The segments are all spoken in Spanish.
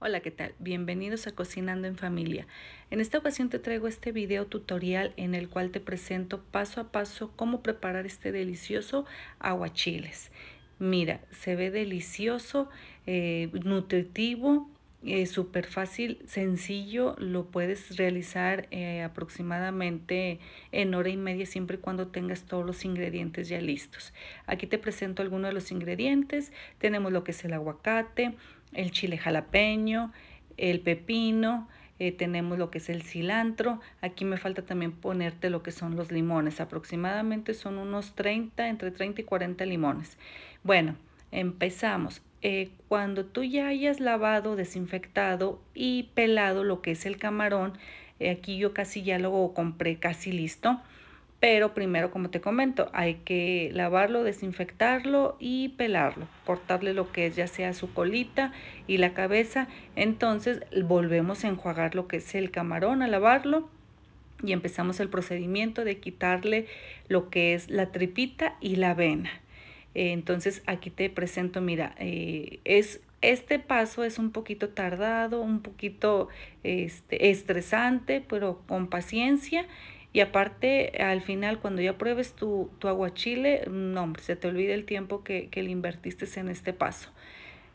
Hola, ¿qué tal? Bienvenidos a Cocinando en Familia. En esta ocasión te traigo este video tutorial en el cual te presento paso a paso cómo preparar este delicioso aguachiles. Mira, se ve delicioso, eh, nutritivo, eh, súper fácil, sencillo, lo puedes realizar eh, aproximadamente en hora y media siempre y cuando tengas todos los ingredientes ya listos. Aquí te presento algunos de los ingredientes, tenemos lo que es el aguacate, el chile jalapeño, el pepino, eh, tenemos lo que es el cilantro. Aquí me falta también ponerte lo que son los limones. Aproximadamente son unos 30, entre 30 y 40 limones. Bueno, empezamos. Eh, cuando tú ya hayas lavado, desinfectado y pelado lo que es el camarón, eh, aquí yo casi ya lo compré casi listo. Pero primero, como te comento, hay que lavarlo, desinfectarlo y pelarlo, cortarle lo que es ya sea su colita y la cabeza. Entonces volvemos a enjuagar lo que es el camarón, a lavarlo y empezamos el procedimiento de quitarle lo que es la tripita y la vena. Eh, entonces aquí te presento, mira, eh, es este paso es un poquito tardado, un poquito este, estresante, pero con paciencia y aparte, al final, cuando ya pruebes tu, tu aguachile, no, se te olvida el tiempo que, le invertiste en este paso.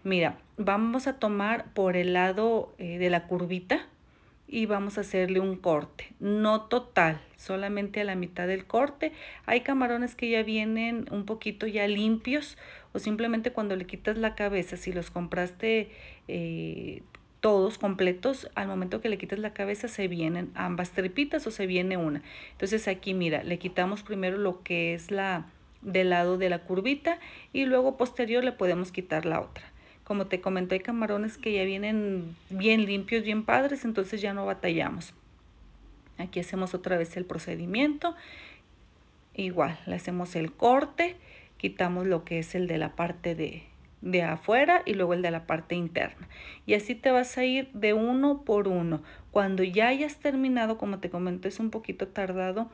Mira, vamos a tomar por el lado eh, de la curvita y vamos a hacerle un corte, no total, solamente a la mitad del corte. Hay camarones que ya vienen un poquito ya limpios o simplemente cuando le quitas la cabeza, si los compraste eh, todos completos, al momento que le quitas la cabeza se vienen ambas tripitas o se viene una. Entonces aquí mira, le quitamos primero lo que es la del lado de la curvita y luego posterior le podemos quitar la otra. Como te comenté, hay camarones que ya vienen bien limpios, bien padres, entonces ya no batallamos. Aquí hacemos otra vez el procedimiento. Igual, le hacemos el corte, quitamos lo que es el de la parte de, de afuera y luego el de la parte interna. Y así te vas a ir de uno por uno. Cuando ya hayas terminado, como te comenté, es un poquito tardado,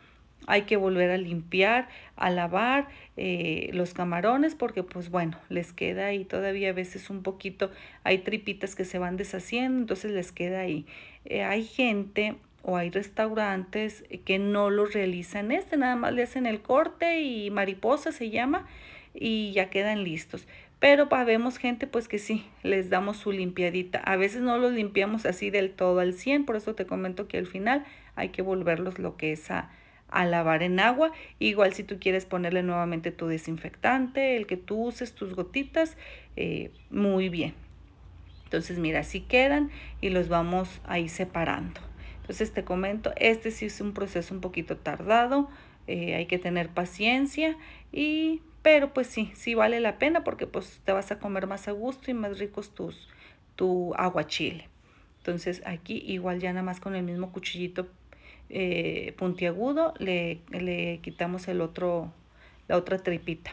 hay que volver a limpiar, a lavar eh, los camarones porque pues bueno, les queda ahí todavía a veces un poquito, hay tripitas que se van deshaciendo, entonces les queda ahí. Eh, hay gente o hay restaurantes que no lo realizan este, nada más le hacen el corte y mariposa se llama y ya quedan listos pero vemos gente pues que sí, les damos su limpiadita. A veces no los limpiamos así del todo al 100, por eso te comento que al final hay que volverlos lo que es a, lavar en agua. Igual si tú quieres ponerle nuevamente tu desinfectante, el que tú uses, tus gotitas, eh, muy bien. Entonces mira, así quedan y los vamos ahí separando. Entonces te comento, este sí es un proceso un poquito tardado, eh, hay que tener paciencia y pero pues sí, sí vale la pena porque pues te vas a comer más a gusto y más ricos tus, tu agua chile Entonces aquí igual ya nada más con el mismo cuchillito eh, puntiagudo le, le, quitamos el otro, la otra tripita.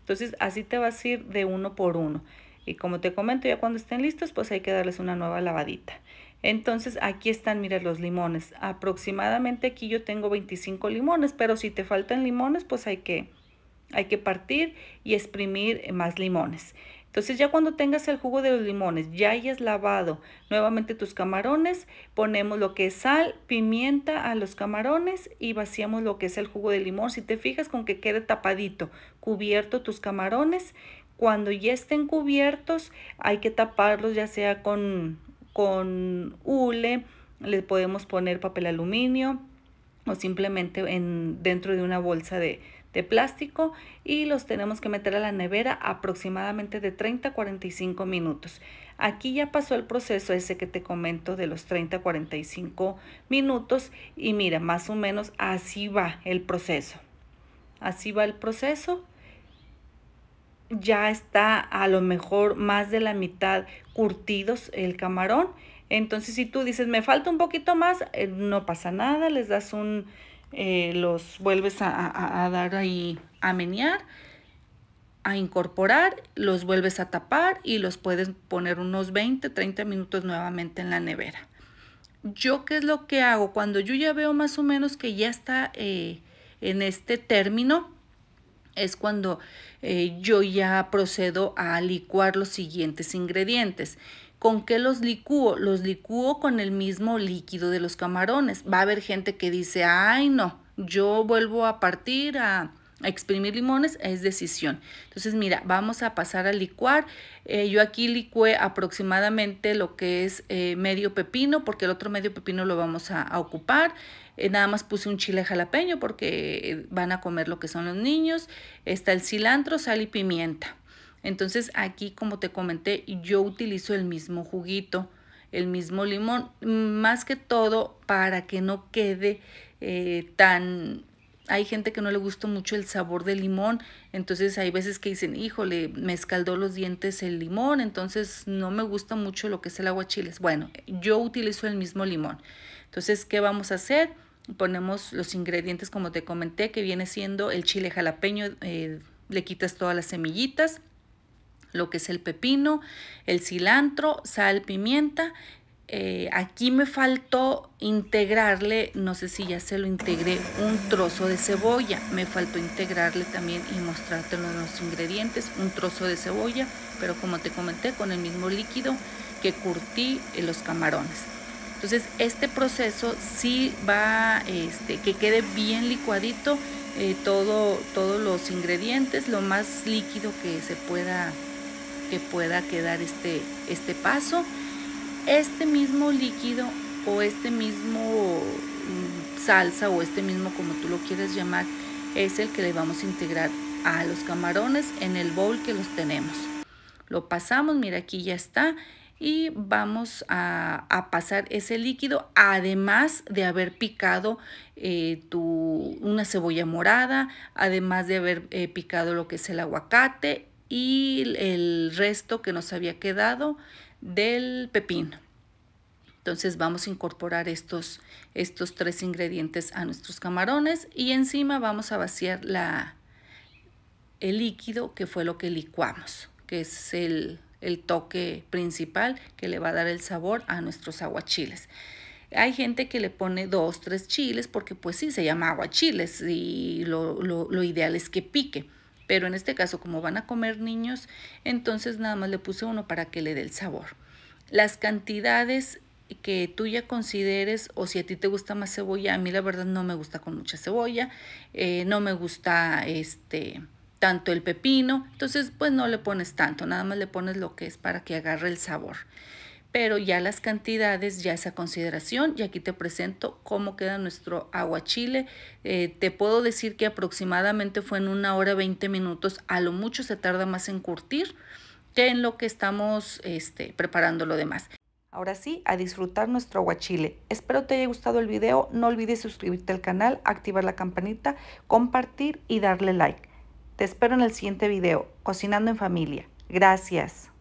Entonces así te vas a ir de uno por uno. Y como te comento, ya cuando estén listos, pues hay que darles una nueva lavadita. Entonces aquí están, mira, los limones. Aproximadamente aquí yo tengo 25 limones, pero si te faltan limones, pues hay que hay que partir y exprimir más limones. Entonces ya cuando tengas el jugo de los limones, ya hayas lavado nuevamente tus camarones, ponemos lo que es sal, pimienta a los camarones y vaciamos lo que es el jugo de limón. Si te fijas con que quede tapadito, cubierto tus camarones. Cuando ya estén cubiertos, hay que taparlos ya sea con, con hule, le podemos poner papel aluminio, o simplemente en, dentro de una bolsa de, de plástico y los tenemos que meter a la nevera aproximadamente de 30 a 45 minutos. Aquí ya pasó el proceso ese que te comento de los 30 a 45 minutos y mira, más o menos así va el proceso. Así va el proceso. Ya está a lo mejor más de la mitad curtidos el camarón entonces, si tú dices, me falta un poquito más, eh, no pasa nada, les das un, eh, los vuelves a, dar ahí, a menear, a incorporar, los vuelves a tapar y los puedes poner unos 20, 30 minutos nuevamente en la nevera. Yo, ¿qué es lo que hago? Cuando yo ya veo más o menos que ya está eh, en este término, es cuando yo ya procedo a licuar los siguientes ingredientes ¿Con qué los licúo? Los licúo con el mismo líquido de los camarones. Va a haber gente que dice, ay no, yo vuelvo a partir a, exprimir limones, es decisión. Entonces mira, vamos a pasar a licuar. Eh, yo aquí licué aproximadamente lo que es eh, medio pepino, porque el otro medio pepino lo vamos a, ocupar. Eh, nada más puse un chile jalapeño porque van a comer lo que son los niños. Está el cilantro, sal y pimienta. Entonces aquí, como te comenté, yo utilizo el mismo juguito, el mismo limón, más que todo para que no quede eh, tan... Hay gente que no le gusta mucho el sabor del limón, entonces hay veces que dicen, híjole, me escaldó los dientes el limón, entonces no me gusta mucho lo que es el agua chiles Bueno, yo utilizo el mismo limón. Entonces, ¿qué vamos a hacer? Ponemos los ingredientes como te comenté, que viene siendo el chile jalapeño, eh, le quitas todas las semillitas, lo que es el pepino, el cilantro, sal, pimienta. Eh, aquí me faltó integrarle, no sé si ya se lo integré, un trozo de cebolla. Me faltó integrarle también y mostrarte los ingredientes, un trozo de cebolla, pero como te comenté, con el mismo líquido que curtí eh, los camarones. Entonces este proceso sí va, este, que quede bien licuadito eh, todo, todos los ingredientes, lo más líquido que se pueda que pueda quedar este, este paso. Este mismo líquido o este mismo mm, salsa o este mismo como tú lo quieres llamar es el que le vamos a integrar a los camarones en el bowl que los tenemos. Lo pasamos, mira aquí ya está y vamos a, pasar ese líquido además de haber picado eh, tu, una cebolla morada, además de haber eh, picado lo que es el aguacate y el resto que nos había quedado del pepino. Entonces vamos a incorporar estos, estos tres ingredientes a nuestros camarones y encima vamos a vaciar la, el líquido que fue lo que licuamos, que es el, toque principal que le va a dar el sabor a nuestros aguachiles. Hay gente que le pone dos, tres chiles porque pues sí, se llama aguachiles y lo ideal es que pique pero en este caso como van a comer niños, entonces nada más le puse uno para que le dé el sabor. Las cantidades que tú ya consideres o si a ti te gusta más cebolla, a mí la verdad no me gusta con mucha cebolla, eh, no me gusta este tanto el pepino, entonces pues no le pones tanto, nada más le pones lo que es para que agarre el sabor pero ya las cantidades, ya esa consideración, y aquí te presento cómo queda nuestro agua chile eh, te puedo decir que aproximadamente fue en una hora 20 minutos, a lo mucho se tarda más en curtir que en lo que estamos este, preparando lo demás. Ahora sí, a disfrutar nuestro aguachile. Espero te haya gustado el video, no olvides suscribirte al canal, activar la campanita, compartir y darle like. Te espero en el siguiente video, Cocinando en Familia. Gracias.